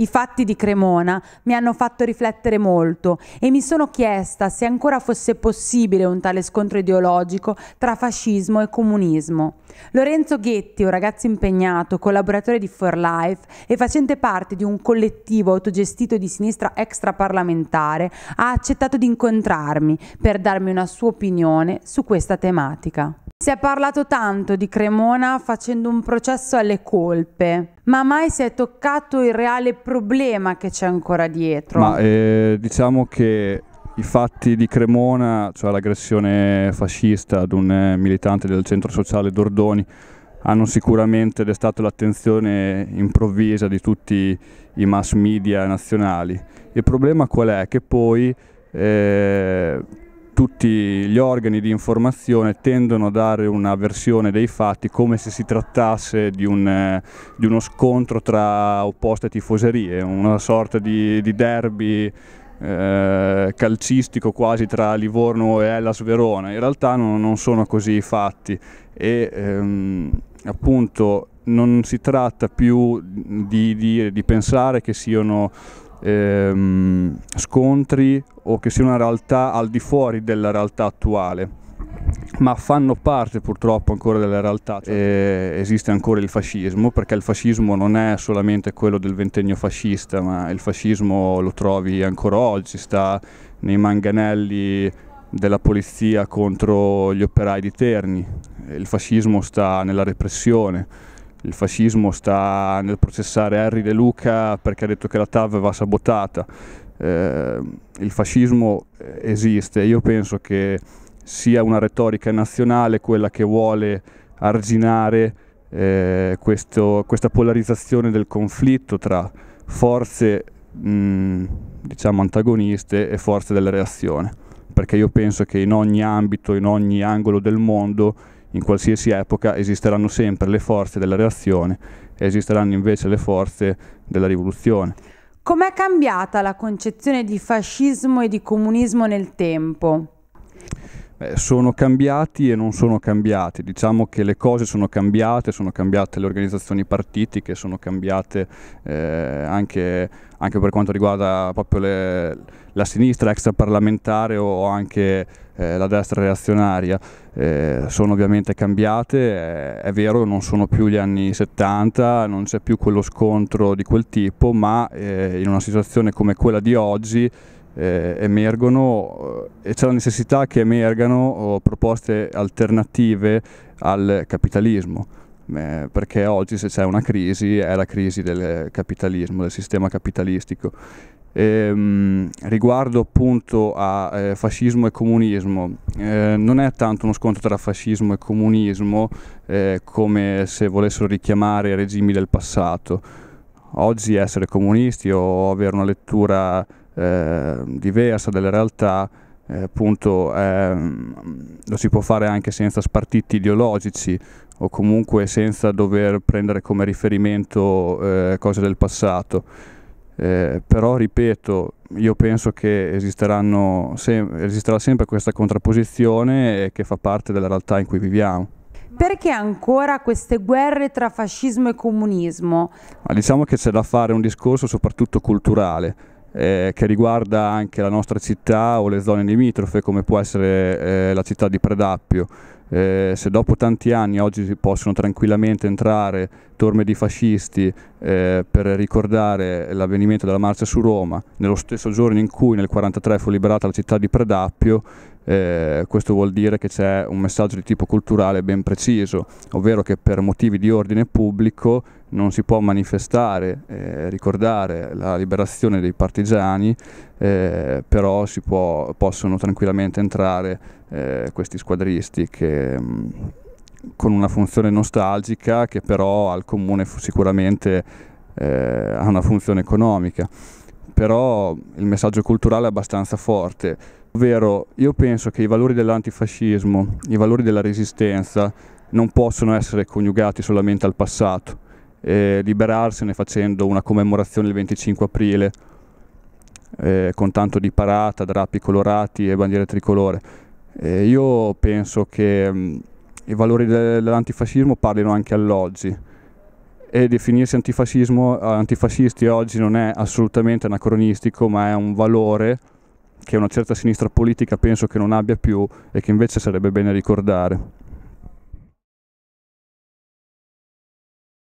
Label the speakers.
Speaker 1: I fatti di Cremona mi hanno fatto riflettere molto e mi sono chiesta se ancora fosse possibile un tale scontro ideologico tra fascismo e comunismo. Lorenzo Ghetti, un ragazzo impegnato, collaboratore di For Life e facente parte di un collettivo autogestito di sinistra extraparlamentare, ha accettato di incontrarmi per darmi una sua opinione su questa tematica. Si è parlato tanto di Cremona facendo un processo alle colpe, ma mai si è toccato il reale problema che c'è ancora dietro. Ma
Speaker 2: eh, diciamo che i fatti di Cremona, cioè l'aggressione fascista ad un eh, militante del centro sociale Dordoni, hanno sicuramente destato l'attenzione improvvisa di tutti i mass media nazionali. Il problema qual è? Che poi eh, tutti gli organi di informazione tendono a dare una versione dei fatti come se si trattasse di, un, eh, di uno scontro tra opposte tifoserie, una sorta di, di derby eh, calcistico quasi tra Livorno e Hellas Verona. In realtà non, non sono così i fatti e ehm, appunto non si tratta più di, di, di pensare che siano ehm, scontri o che sia una realtà al di fuori della realtà attuale ma fanno parte purtroppo ancora della realtà. Cioè, e eh, esiste ancora il fascismo, perché il fascismo non è solamente quello del ventennio fascista, ma il fascismo lo trovi ancora oggi, sta nei manganelli della polizia contro gli operai di Terni, il fascismo sta nella repressione il fascismo sta nel processare Harry De Luca perché ha detto che la TAV va sabotata. Eh, il fascismo esiste, io penso che sia una retorica nazionale quella che vuole arginare eh, questo, questa polarizzazione del conflitto tra forze mh, diciamo antagoniste e forze della reazione, perché io penso che in ogni ambito, in ogni angolo del mondo in qualsiasi epoca esisteranno sempre le forze della reazione e esisteranno invece le forze della rivoluzione.
Speaker 1: Com'è cambiata la concezione di fascismo e di comunismo nel tempo?
Speaker 2: Eh, sono cambiati e non sono cambiati, diciamo che le cose sono cambiate, sono cambiate le organizzazioni partitiche, sono cambiate eh, anche, anche, per quanto riguarda proprio le, la sinistra extraparlamentare o anche eh, la destra reazionaria, eh, sono ovviamente cambiate, eh, è vero non sono più gli anni 70, non c'è più quello scontro di quel tipo, ma eh, in una situazione come quella di oggi eh, emergono eh, e c'è la necessità che emergano oh, proposte alternative al capitalismo eh, perché oggi se c'è una crisi è la crisi del capitalismo, del sistema capitalistico. E, ehm, mh, riguardo appunto a eh, fascismo e comunismo, eh, non è tanto uno scontro tra fascismo e comunismo eh, come se volessero richiamare regimi del passato. Oggi essere comunisti o avere una lettura Ehm, diversa delle realtà eh, appunto ehm, lo si può fare anche senza spartiti ideologici o comunque senza dover prendere come riferimento eh, cose del passato. Eh, però ripeto, io penso che sem esisterà sempre questa contrapposizione eh, che fa parte della realtà in cui viviamo
Speaker 1: perché ancora queste guerre tra fascismo e comunismo?
Speaker 2: Ma diciamo che c'è da fare un discorso soprattutto culturale, eh, che riguarda anche la nostra città o le zone limitrofe come può essere eh, la città di Predappio. Eh, se dopo tanti anni oggi si possono tranquillamente entrare torme di fascisti eh, per ricordare l'avvenimento della marcia su Roma, nello stesso giorno in cui nel 1943 fu liberata la città di Predappio, eh, questo vuol dire che c'è un messaggio di tipo culturale ben preciso, ovvero che per motivi di ordine pubblico non si può manifestare, eh, ricordare la liberazione dei partigiani, eh, però può, possono tranquillamente entrare eh, questi squadristi che... Mh, mm, con una funzione nostalgica che però al comune sicuramente eh, ha una funzione economica però il messaggio culturale è abbastanza forte, ovvero io penso che i valori dell'antifascismo, i valori della resistenza non possono essere coniugati solamente al passato, eh, liberarsene facendo una commemorazione il 25 aprile eh, con tanto di parata, drappi colorati e bandiere tricolore. Eh, io penso che mh, mm, i valori dell'antifascismo parlino anche all'oggi e definirsi antifascisti oggi non è assolutamente anacronistico, ma è un valore che una certa sinistra politica penso che non abbia più e che invece sarebbe bene ricordare.